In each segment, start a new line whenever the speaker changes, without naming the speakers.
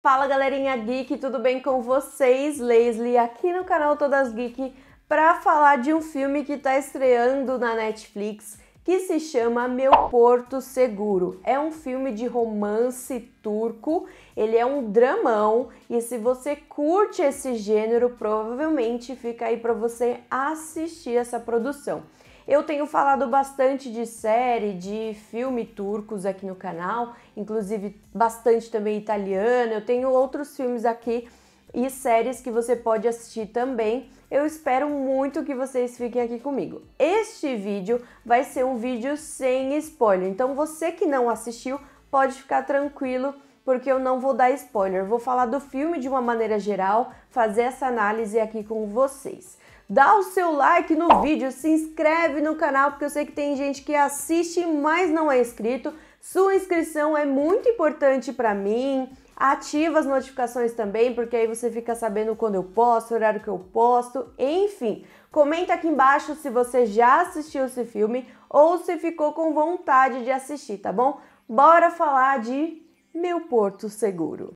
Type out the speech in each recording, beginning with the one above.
Fala galerinha geek, tudo bem com vocês? Leslie aqui no canal Todas Geek para falar de um filme que está estreando na Netflix que se chama Meu Porto Seguro. É um filme de romance turco, ele é um dramão e se você curte esse gênero, provavelmente fica aí para você assistir essa produção. Eu tenho falado bastante de série, de filme turcos aqui no canal, inclusive bastante também italiano. Eu tenho outros filmes aqui e séries que você pode assistir também. Eu espero muito que vocês fiquem aqui comigo. Este vídeo vai ser um vídeo sem spoiler, então você que não assistiu pode ficar tranquilo porque eu não vou dar spoiler. Vou falar do filme de uma maneira geral, fazer essa análise aqui com vocês dá o seu like no vídeo, se inscreve no canal, porque eu sei que tem gente que assiste, mas não é inscrito. Sua inscrição é muito importante para mim. Ativa as notificações também, porque aí você fica sabendo quando eu posto, horário que eu posto, enfim. Comenta aqui embaixo se você já assistiu esse filme ou se ficou com vontade de assistir, tá bom? Bora falar de Meu Porto Seguro.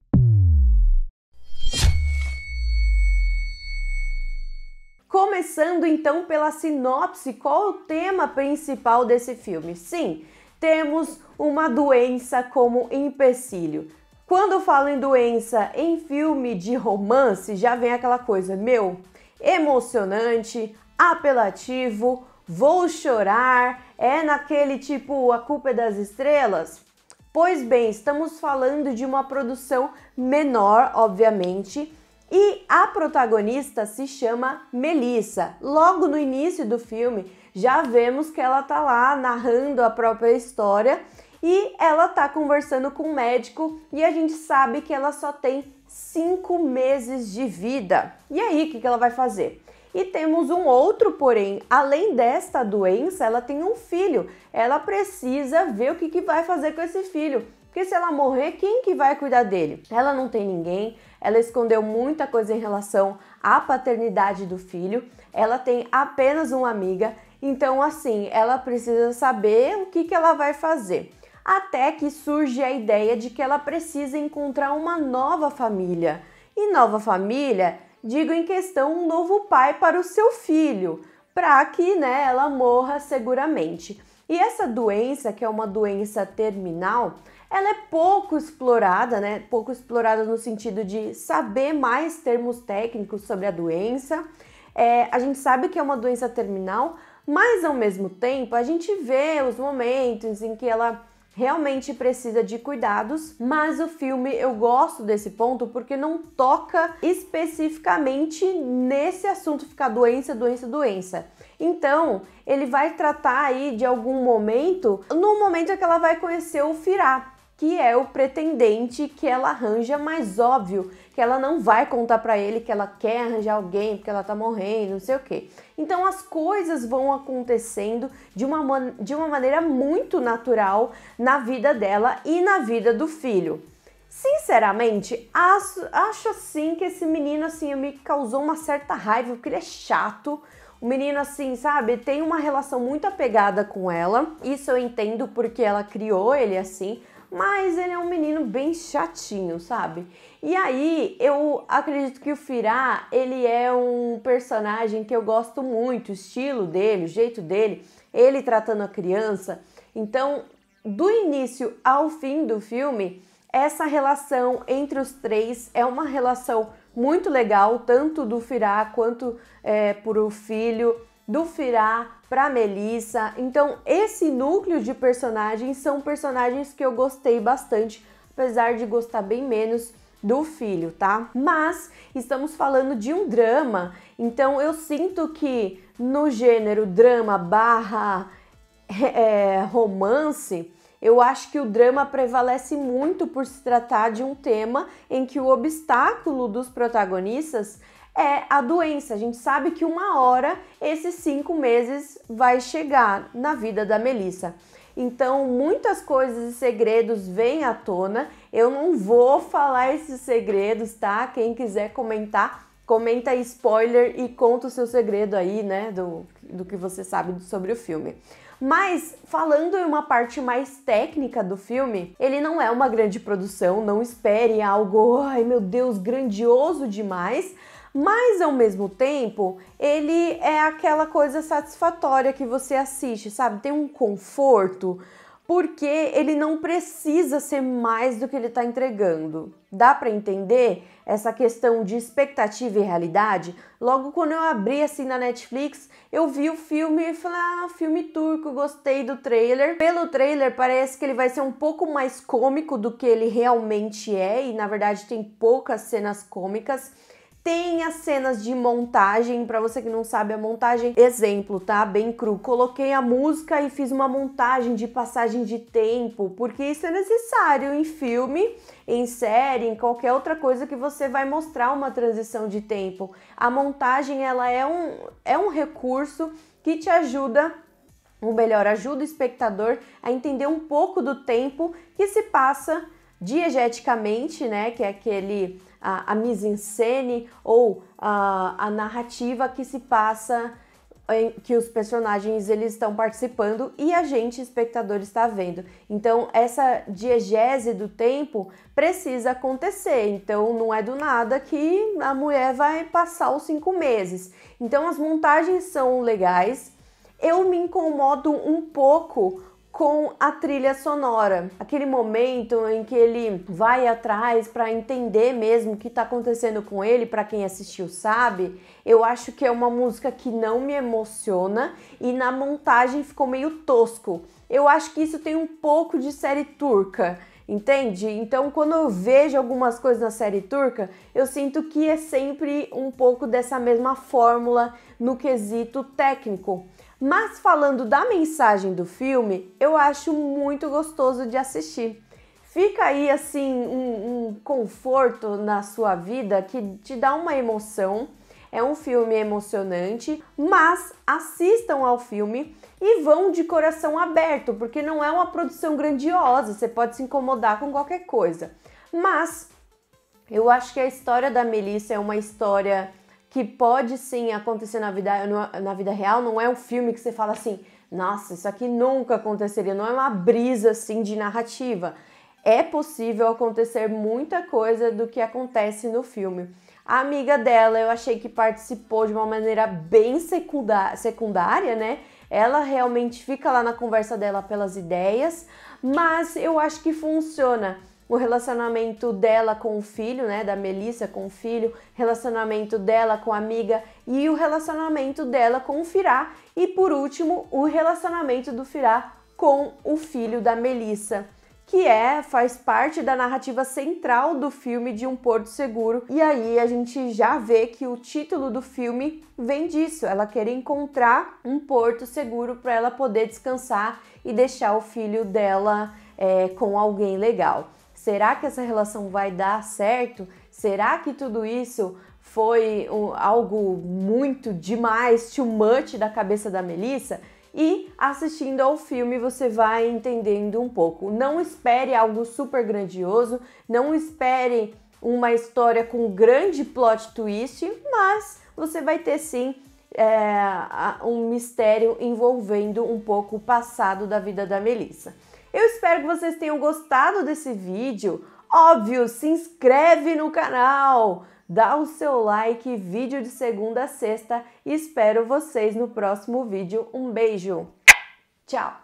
Começando então pela sinopse, qual o tema principal desse filme? Sim, temos uma doença como empecilho. Quando falo em doença em filme de romance, já vem aquela coisa, meu, emocionante, apelativo, vou chorar, é naquele tipo A Culpa é das Estrelas? Pois bem, estamos falando de uma produção menor, obviamente, e a protagonista se chama Melissa. Logo no início do filme, já vemos que ela tá lá narrando a própria história e ela tá conversando com o um médico e a gente sabe que ela só tem cinco meses de vida. E aí, o que, que ela vai fazer? E temos um outro, porém, além desta doença, ela tem um filho. Ela precisa ver o que, que vai fazer com esse filho. Porque se ela morrer, quem que vai cuidar dele? Ela não tem ninguém, ela escondeu muita coisa em relação à paternidade do filho, ela tem apenas uma amiga, então assim, ela precisa saber o que, que ela vai fazer. Até que surge a ideia de que ela precisa encontrar uma nova família. E nova família, digo em questão um novo pai para o seu filho, para que né, ela morra seguramente. E essa doença, que é uma doença terminal, ela é pouco explorada, né? Pouco explorada no sentido de saber mais termos técnicos sobre a doença. É, a gente sabe que é uma doença terminal, mas ao mesmo tempo a gente vê os momentos em que ela realmente precisa de cuidados, mas o filme eu gosto desse ponto porque não toca especificamente nesse assunto ficar doença, doença, doença. Então, ele vai tratar aí de algum momento, no momento em que ela vai conhecer o Firá, que é o pretendente que ela arranja, mas óbvio que ela não vai contar para ele que ela quer arranjar alguém porque ela tá morrendo, não sei o quê. Então as coisas vão acontecendo de uma, de uma maneira muito natural na vida dela e na vida do filho. Sinceramente, acho, acho assim que esse menino assim me causou uma certa raiva, porque ele é chato. O menino, assim, sabe, tem uma relação muito apegada com ela. Isso eu entendo porque ela criou ele assim mas ele é um menino bem chatinho, sabe? E aí eu acredito que o Firá, ele é um personagem que eu gosto muito, o estilo dele, o jeito dele, ele tratando a criança. Então, do início ao fim do filme, essa relação entre os três é uma relação muito legal, tanto do Firá quanto é, por o filho do Firá para Melissa. Então, esse núcleo de personagens são personagens que eu gostei bastante, apesar de gostar bem menos do filho, tá? Mas estamos falando de um drama, então eu sinto que no gênero drama barra é, romance, eu acho que o drama prevalece muito por se tratar de um tema em que o obstáculo dos protagonistas é a doença. A gente sabe que uma hora esses cinco meses vai chegar na vida da Melissa. Então, muitas coisas e segredos vêm à tona. Eu não vou falar esses segredos, tá? Quem quiser comentar, comenta spoiler e conta o seu segredo aí, né? Do, do que você sabe sobre o filme. Mas, falando em uma parte mais técnica do filme, ele não é uma grande produção, não espere algo, ai meu Deus, grandioso demais, mas ao mesmo tempo ele é aquela coisa satisfatória que você assiste, sabe? Tem um conforto porque ele não precisa ser mais do que ele está entregando. Dá para entender essa questão de expectativa e realidade? Logo quando eu abri assim na Netflix, eu vi o filme e falei: "Ah, filme turco, gostei do trailer". Pelo trailer parece que ele vai ser um pouco mais cômico do que ele realmente é e na verdade tem poucas cenas cômicas. Tem as cenas de montagem, para você que não sabe a montagem, exemplo, tá? Bem cru. Coloquei a música e fiz uma montagem de passagem de tempo, porque isso é necessário em filme, em série, em qualquer outra coisa que você vai mostrar uma transição de tempo. A montagem, ela é um, é um recurso que te ajuda ou melhor, ajuda o espectador a entender um pouco do tempo que se passa diegeticamente, né, que é aquele a, a mise en scène ou a, a narrativa que se passa em, que os personagens eles estão participando e a gente, espectador, está vendo. Então, essa diegese do tempo precisa acontecer. Então, não é do nada que a mulher vai passar os cinco meses. Então, as montagens são legais. Eu me incomodo um pouco com a trilha sonora. Aquele momento em que ele vai atrás para entender mesmo o que está acontecendo com ele, para quem assistiu sabe. Eu acho que é uma música que não me emociona e na montagem ficou meio tosco. Eu acho que isso tem um pouco de série turca. Entende? Então, quando eu vejo algumas coisas na série turca, eu sinto que é sempre um pouco dessa mesma fórmula no quesito técnico. Mas falando da mensagem do filme, eu acho muito gostoso de assistir. Fica aí assim um, um conforto na sua vida que te dá uma emoção. É um filme emocionante, mas assistam ao filme e vão de coração aberto, porque não é uma produção grandiosa, você pode se incomodar com qualquer coisa. Mas eu acho que a história da Melissa é uma história que pode sim acontecer na vida, na vida real, não é um filme que você fala assim, nossa, isso aqui nunca aconteceria, não é uma brisa assim de narrativa. É possível acontecer muita coisa do que acontece no filme. A amiga dela, eu achei que participou de uma maneira bem secundária, né? Ela realmente fica lá na conversa dela pelas ideias, mas eu acho que funciona o relacionamento dela com o filho, né, da Melissa com o filho, relacionamento dela com a amiga e o relacionamento dela com o Firá e por último, o relacionamento do Firá com o filho da Melissa que é faz parte da narrativa central do filme de Um Porto Seguro. E aí a gente já vê que o título do filme vem disso, ela quer encontrar um porto seguro para ela poder descansar e deixar o filho dela é, com alguém legal. Será que essa relação vai dar certo? Será que tudo isso foi algo muito demais, too much da cabeça da Melissa? E assistindo ao filme você vai entendendo um pouco. Não espere algo super grandioso, não espere uma história com grande plot twist, mas você vai ter sim é, um mistério envolvendo um pouco o passado da vida da Melissa. Eu espero que vocês tenham gostado desse vídeo. Óbvio, se inscreve no canal, dá o seu like, vídeo de segunda a sexta e espero vocês no próximo vídeo. Um beijo, tchau!